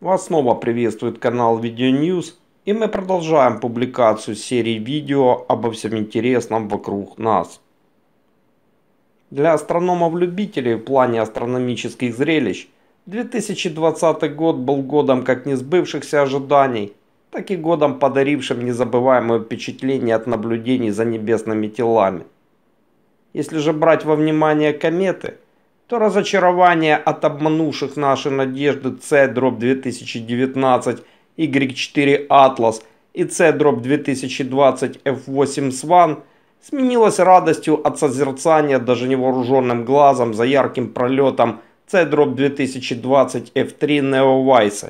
Вас снова приветствует канал Видео News и мы продолжаем публикацию серии видео обо всем интересном вокруг нас. Для астрономов-любителей в плане астрономических зрелищ 2020 год был годом как не сбывшихся ожиданий, так и годом подарившим незабываемое впечатление от наблюдений за небесными телами. Если же брать во внимание кометы – то разочарование от обманувших наши надежды C-2019 Y4 Atlas и C-2020 F8 Swan сменилось радостью от созерцания даже невооруженным глазом за ярким пролетом C-2020 F3 Neowise,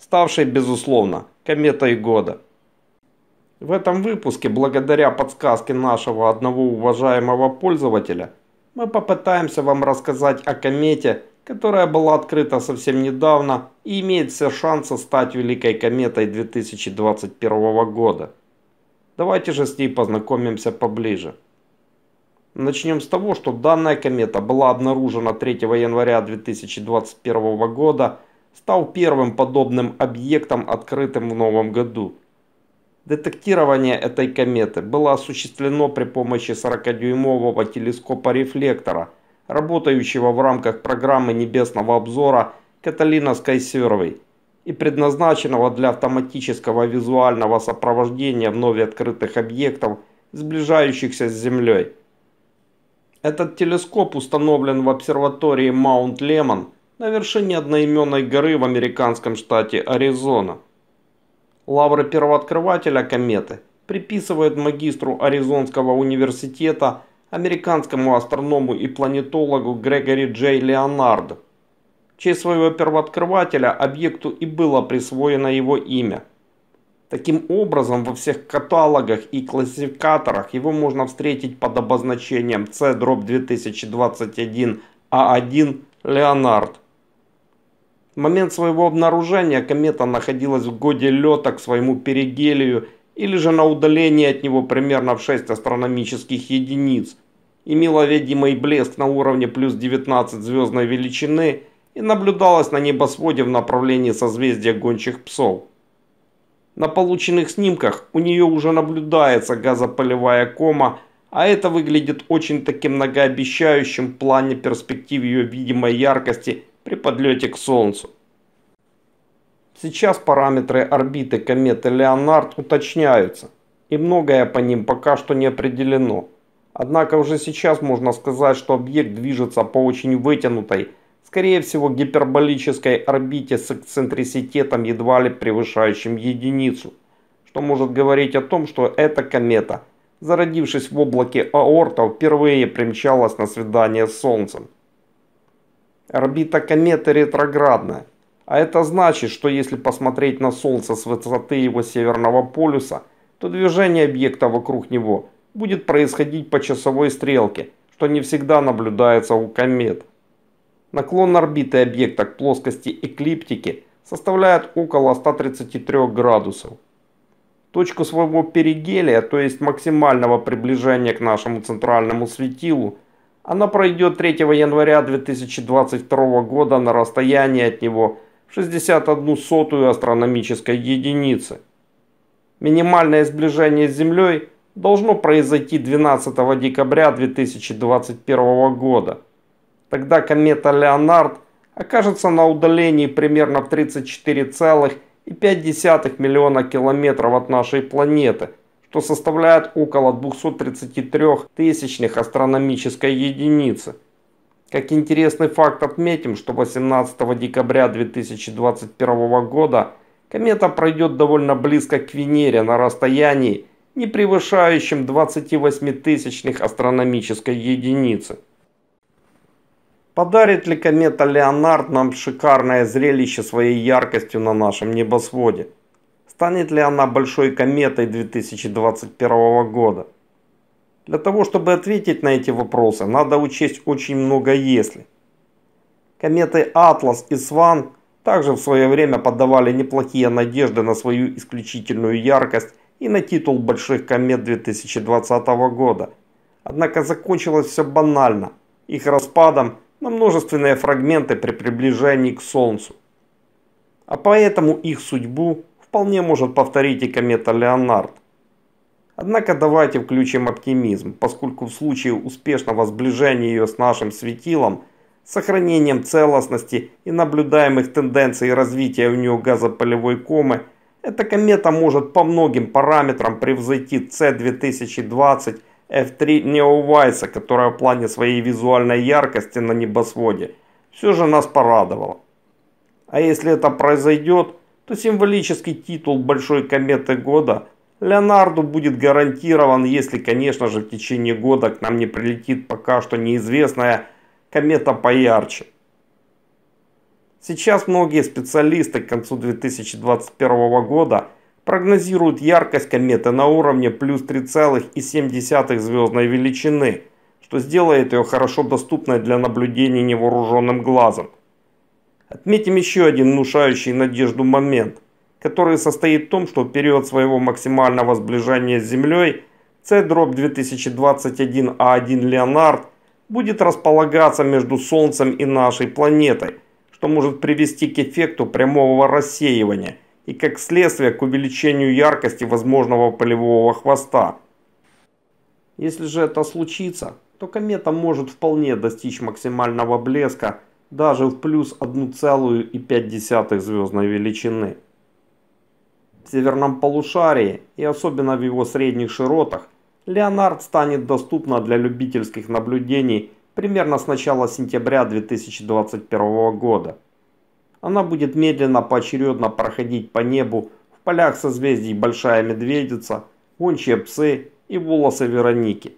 ставшей, безусловно, кометой года. В этом выпуске, благодаря подсказке нашего одного уважаемого пользователя – мы попытаемся вам рассказать о комете, которая была открыта совсем недавно и имеет все шансы стать великой кометой 2021 года. Давайте же с ней познакомимся поближе. Начнем с того, что данная комета была обнаружена 3 января 2021 года, став первым подобным объектом, открытым в новом году – Детектирование этой кометы было осуществлено при помощи 40-дюймового телескопа-рефлектора, работающего в рамках программы небесного обзора Catalina Sky Survey и предназначенного для автоматического визуального сопровождения вновь открытых объектов, сближающихся с Землей. Этот телескоп установлен в обсерватории Маунт Лемон на вершине одноименной горы в американском штате Аризона – Лавры первооткрывателя кометы приписывают магистру Аризонского университета американскому астроному и планетологу Грегори Джей Леонарду. В честь своего первооткрывателя объекту и было присвоено его имя. Таким образом, во всех каталогах и классификаторах его можно встретить под обозначением C-2021A1 а Леонард. В момент своего обнаружения комета находилась в годе лета к своему перигелию или же на удалении от него примерно в 6 астрономических единиц, имела видимый блеск на уровне плюс 19 звездной величины и наблюдалась на небосводе в направлении созвездия гончих псов. На полученных снимках у нее уже наблюдается газопылевая кома, а это выглядит очень таким многообещающим в плане перспектив ее видимой яркости при подлете к Солнцу. Сейчас параметры орбиты кометы Леонард уточняются, и многое по ним пока что не определено. Однако уже сейчас можно сказать, что объект движется по очень вытянутой, скорее всего гиперболической орбите с эксцентриситетом едва ли превышающим единицу, что может говорить о том, что эта комета, зародившись в облаке аорта, впервые примчалась на свидание с Солнцем. Орбита кометы ретроградная. А это значит, что если посмотреть на Солнце с высоты его северного полюса, то движение объекта вокруг него будет происходить по часовой стрелке, что не всегда наблюдается у комет. Наклон орбиты объекта к плоскости эклиптики составляет около 133 градусов. Точку своего перигелия, то есть максимального приближения к нашему центральному светилу, она пройдет 3 января 2022 года на расстоянии от него 61 сотую астрономической единицы. Минимальное сближение с Землей должно произойти 12 декабря 2021 года. Тогда комета Леонард окажется на удалении примерно в 34,5 миллиона километров от нашей планеты – что составляет около 233 тысячных астрономической единицы. Как интересный факт отметим, что 18 декабря 2021 года комета пройдет довольно близко к Венере на расстоянии, не превышающем 28 тысячных астрономической единицы. Подарит ли комета Леонард нам шикарное зрелище своей яркостью на нашем небосводе? станет ли она большой кометой 2021 года? Для того, чтобы ответить на эти вопросы, надо учесть очень много «если». Кометы «Атлас» и «Сван» также в свое время подавали неплохие надежды на свою исключительную яркость и на титул больших комет 2020 года. Однако закончилось все банально, их распадом на множественные фрагменты при приближении к Солнцу. А поэтому их судьбу вполне может повторить и комета Леонард. Однако давайте включим оптимизм, поскольку в случае успешного сближения ее с нашим светилом, сохранением целостности и наблюдаемых тенденций развития у нее газополевой комы, эта комета может по многим параметрам превзойти C2020 F3 Neowise, которая в плане своей визуальной яркости на небосводе все же нас порадовала. А если это произойдет, то символический титул Большой кометы года Леонарду будет гарантирован, если, конечно же, в течение года к нам не прилетит пока что неизвестная комета поярче. Сейчас многие специалисты к концу 2021 года прогнозируют яркость кометы на уровне плюс 3,7 звездной величины, что сделает ее хорошо доступной для наблюдения невооруженным глазом. Отметим еще один внушающий надежду момент, который состоит в том, что в период своего максимального сближения с Землей C-дроп 2021А1 а Леонард будет располагаться между Солнцем и нашей планетой, что может привести к эффекту прямого рассеивания и как следствие к увеличению яркости возможного полевого хвоста. Если же это случится, то комета может вполне достичь максимального блеска – даже в плюс 1,5 звездной величины. В северном полушарии и особенно в его средних широтах Леонард станет доступна для любительских наблюдений примерно с начала сентября 2021 года. Она будет медленно поочередно проходить по небу в полях созвездий Большая Медведица, Гончие Псы и Волосы Вероники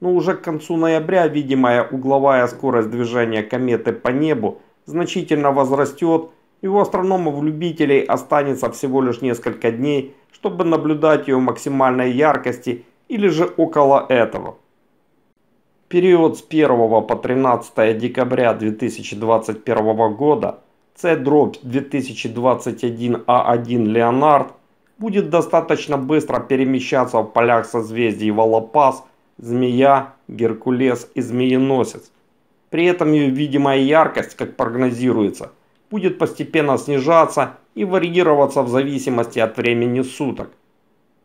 но уже к концу ноября видимая угловая скорость движения кометы по небу значительно возрастет и у астрономов-любителей останется всего лишь несколько дней, чтобы наблюдать ее максимальной яркости или же около этого. Период с 1 по 13 декабря 2021 года c 2021 а 1 Леонард будет достаточно быстро перемещаться в полях созвездий Волопас змея, Геркулес и змееносец. При этом ее видимая яркость, как прогнозируется, будет постепенно снижаться и варьироваться в зависимости от времени суток.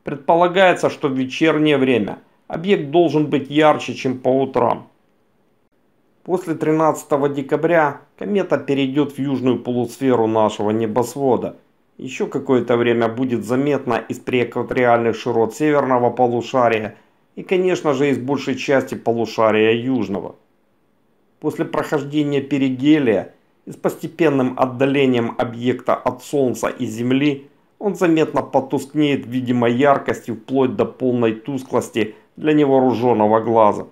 Предполагается, что в вечернее время объект должен быть ярче, чем по утрам. После 13 декабря комета перейдет в южную полусферу нашего небосвода. Еще какое-то время будет заметна из преэкваториальных широт северного полушария – и, конечно же, из большей части полушария южного. После прохождения перигелия и с постепенным отдалением объекта от Солнца и Земли он заметно потускнеет, видимой яркостью вплоть до полной тусклости для невооруженного глаза.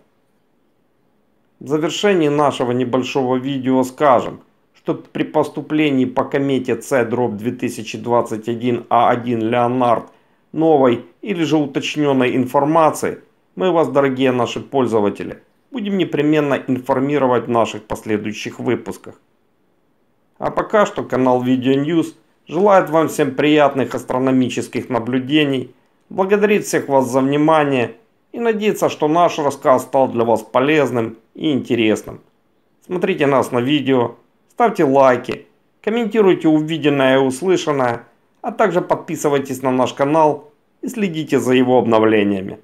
В завершении нашего небольшого видео скажем, что при поступлении по комете C-2021A1 а Леонард новой или же уточненной информации – мы вас, дорогие наши пользователи, будем непременно информировать в наших последующих выпусках. А пока что канал Видео Ньюс желает вам всем приятных астрономических наблюдений, благодарит всех вас за внимание и надеется, что наш рассказ стал для вас полезным и интересным. Смотрите нас на видео, ставьте лайки, комментируйте увиденное и услышанное, а также подписывайтесь на наш канал и следите за его обновлениями.